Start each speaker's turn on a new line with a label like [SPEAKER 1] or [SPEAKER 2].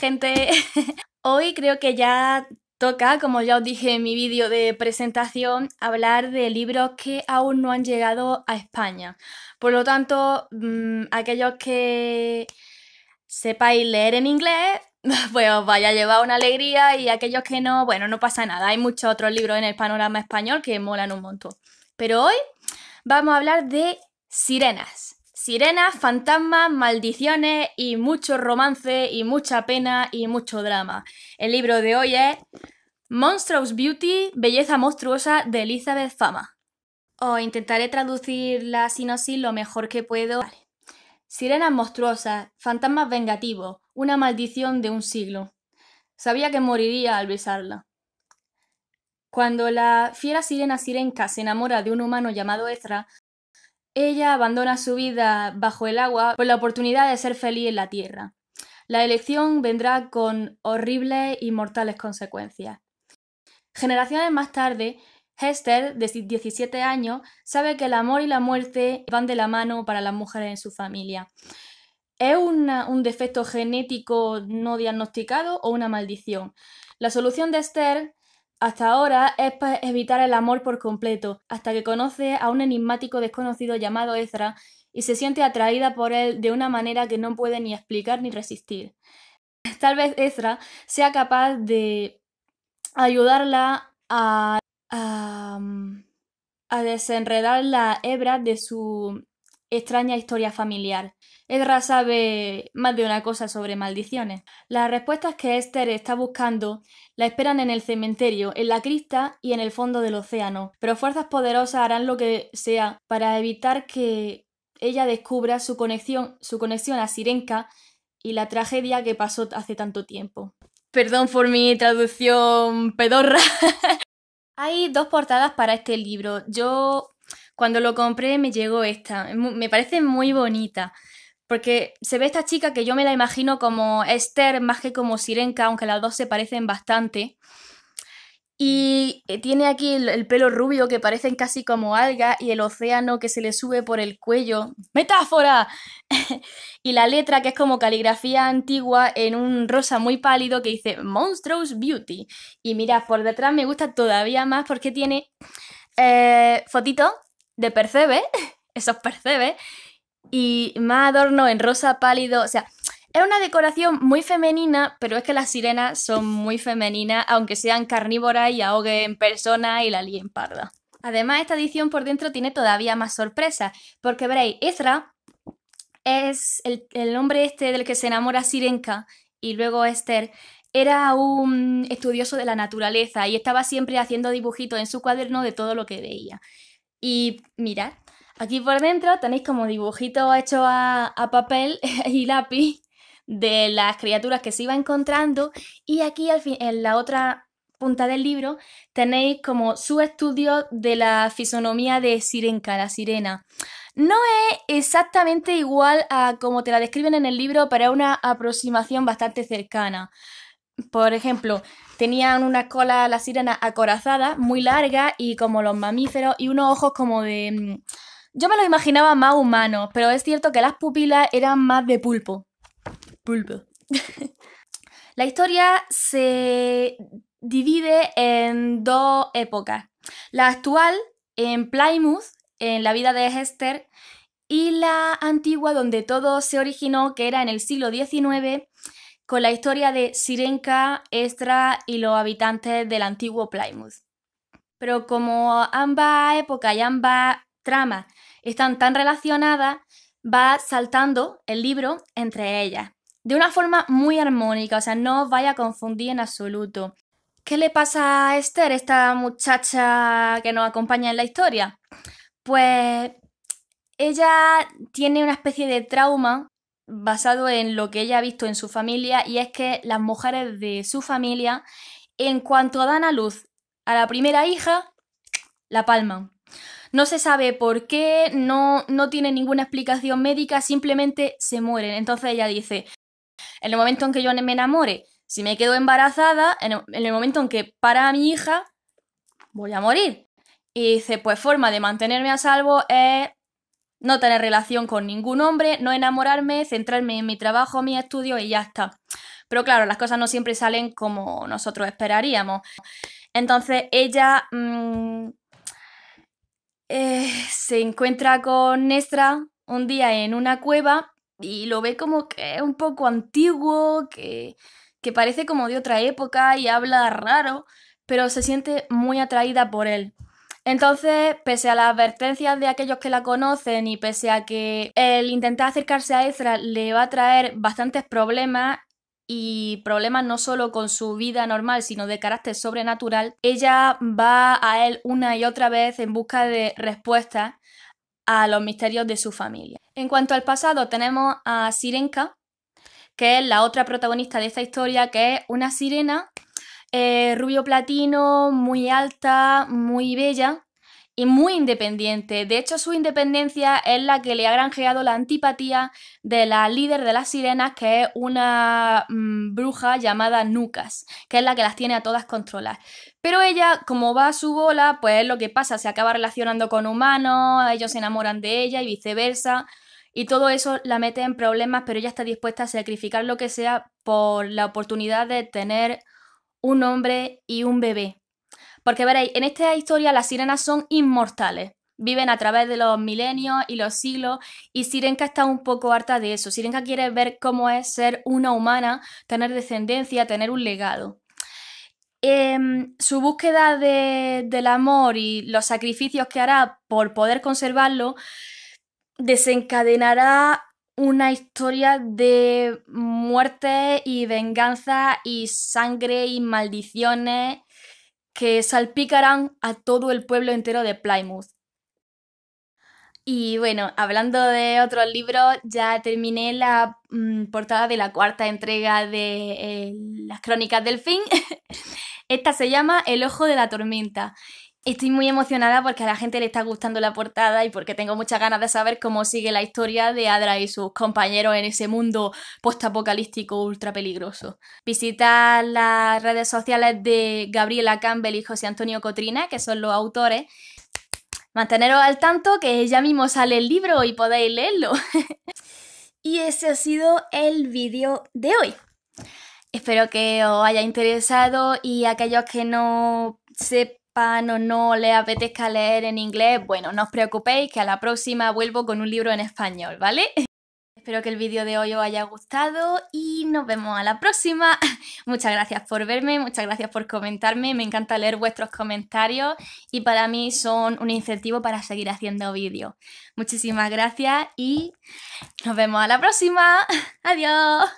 [SPEAKER 1] gente. Hoy creo que ya toca, como ya os dije en mi vídeo de presentación, hablar de libros que aún no han llegado a España. Por lo tanto, mm, aquellos que sepáis leer en inglés, pues os vaya a llevar una alegría y aquellos que no, bueno, no pasa nada. Hay muchos otros libros en el panorama español que molan un montón. Pero hoy vamos a hablar de sirenas. Sirenas, fantasmas, maldiciones y mucho romance y mucha pena y mucho drama. El libro de hoy es Monstrous Beauty, Belleza Monstruosa de Elizabeth Fama. Os intentaré traducir la sinopsis lo mejor que puedo. Sirenas monstruosas, fantasmas vengativos, una maldición de un siglo. Sabía que moriría al besarla. Cuando la fiera sirena SIRENCA se enamora de un humano llamado Ezra, ella abandona su vida bajo el agua por la oportunidad de ser feliz en la tierra. La elección vendrá con horribles y mortales consecuencias. Generaciones más tarde, Hester, de 17 años, sabe que el amor y la muerte van de la mano para las mujeres en su familia. ¿Es un defecto genético no diagnosticado o una maldición? La solución de Esther hasta ahora es para evitar el amor por completo, hasta que conoce a un enigmático desconocido llamado Ezra y se siente atraída por él de una manera que no puede ni explicar ni resistir. Tal vez Ezra sea capaz de ayudarla a, a, a desenredar la hebra de su extraña historia familiar. Edra sabe más de una cosa sobre maldiciones. Las respuestas que Esther está buscando la esperan en el cementerio, en la crista y en el fondo del océano, pero fuerzas poderosas harán lo que sea para evitar que ella descubra su conexión, su conexión a Sirenka y la tragedia que pasó hace tanto tiempo. Perdón por mi traducción pedorra. Hay dos portadas para este libro. Yo cuando lo compré me llegó esta. Me parece muy bonita. Porque se ve esta chica que yo me la imagino como Esther más que como Sirenka, aunque las dos se parecen bastante. Y eh, tiene aquí el, pelo rubio que parecen casi como alga y el océano que se le sube por el cuello. ¡Metáfora! y la letra que es como caligrafía antigua en un rosa muy pálido que dice Monstrous Beauty. Y mira, por detrás me gusta todavía más porque tiene eh, fotito de percebe, esos Percebe, y más adorno en rosa pálido, o sea, es una decoración muy femenina, pero es que las sirenas son muy femeninas, aunque sean carnívoras y ahoguen persona y la lien parda. Además, esta edición por dentro tiene todavía más sorpresas, porque veréis, Ezra es el, el, este del que se enamora Sirenka y luego Esther. Era un estudioso de la naturaleza y estaba siempre haciendo dibujitos en su cuaderno de todo lo que veía. Y mirad, aquí por dentro tenéis como dibujitos hechos a, papel y lápiz de las criaturas que se iba encontrando y aquí al fin, en la otra punta del libro tenéis como su estudio de la fisonomía de Sirenka, la sirena. No es exactamente igual a como te la describen en el libro, pero es una aproximación bastante cercana. Por ejemplo, tenían una cola las sirenas acorazada, muy larga y como los mamíferos y unos ojos como de... Mm, yo me los imaginaba más humanos, pero es cierto que las pupilas eran más de pulpo. Pulpo. La historia se divide en dos épocas. La actual, en Plymouth, en la vida de Hester, y la antigua, donde todo se originó, que era en el siglo XIX, con la historia de Sirenka, Estra y los habitantes del antiguo Plymouth. Pero como ambas épocas y ambas tramas están tan relacionadas, va saltando el libro entre ellas, de una forma muy armónica, o sea, no os vaya a confundir en absoluto. ¿Qué le pasa a Esther, esta muchacha que nos acompaña en la historia? Pues ella tiene una especie de trauma basado en lo que ella ha visto en su familia y es que las mujeres de su familia, en cuanto dan a luz a la primera hija, la palman. No se sabe por qué, no, no tiene ninguna explicación médica, simplemente se mueren. Entonces ella dice, en el momento en que yo me enamore, si me quedo embarazada, en el, momento en que para mi hija, voy a morir. Y dice, pues forma de mantenerme a salvo es no tener relación con ningún hombre, no enamorarme, centrarme en mi trabajo, mi estudio y ya está. Pero claro, las cosas no siempre salen como nosotros esperaríamos. Entonces ella mm, eh, se encuentra con Nestra un día en una cueva y lo ve como que es un poco antiguo, que, que parece como de otra época y habla raro, pero se siente muy atraída por él. Entonces, pese a las advertencias de aquellos que la conocen y pese a que el intentar acercarse a Ezra le va a traer bastantes problemas y problemas no solo con su vida normal, sino de carácter sobrenatural, ella va a él una y otra vez en busca de respuestas a los misterios de su familia. En cuanto al pasado, tenemos a Sirenka, que es la otra protagonista de esta historia, que es una sirena eh, rubio platino, muy alta, muy bella y muy independiente. De hecho, su independencia es la que le ha granjeado la antipatía de la líder de las sirenas, que es una mm, bruja llamada Nucas, que es la que las tiene a todas controladas. Pero ella, como va a su bola, pues es lo que pasa, se acaba relacionando con humanos, ellos se enamoran de ella y viceversa. Y todo eso la mete en problemas, pero ella está dispuesta a sacrificar lo que sea por la oportunidad de tener un hombre y un bebé. Porque veréis, en esta historia las sirenas son inmortales. Viven a través de los milenios y los siglos y Sirenka está un poco harta de eso. Sirenka quiere ver cómo es ser una humana, tener descendencia, tener un legado. Em, su búsqueda del amor y los sacrificios que hará por poder conservarlo desencadenará una historia de muerte y venganza y sangre y maldiciones que salpicarán a todo el pueblo entero de Plymouth. Y bueno, hablando de otros libros, ya terminé la mm, portada de la cuarta entrega de eh, Las Crónicas del Fin. Esta se llama El Ojo de la Tormenta Estoy muy emocionada porque a la gente le está gustando la portada y porque tengo muchas ganas de saber cómo sigue la historia de Adra y sus compañeros en ese mundo postapocalíptico ultra peligroso. Visitar las redes sociales de Gabriela Campbell y José Antonio Cotrina, que son los autores. Manteneros al tanto que ya mismo sale el libro y podéis leerlo. y ese ha sido el vídeo de hoy. Espero que os haya interesado y aquellos que no sepan o no le apetezca leer en inglés, bueno, no os preocupéis que a la próxima vuelvo con un libro en español, ¿vale? Espero que el vídeo de hoy os haya gustado y nos vemos a la próxima. Muchas gracias por verme, muchas gracias por comentarme, me encanta leer vuestros comentarios y para mí son un incentivo para seguir haciendo vídeos. Muchísimas gracias y nos vemos a la próxima. Adiós.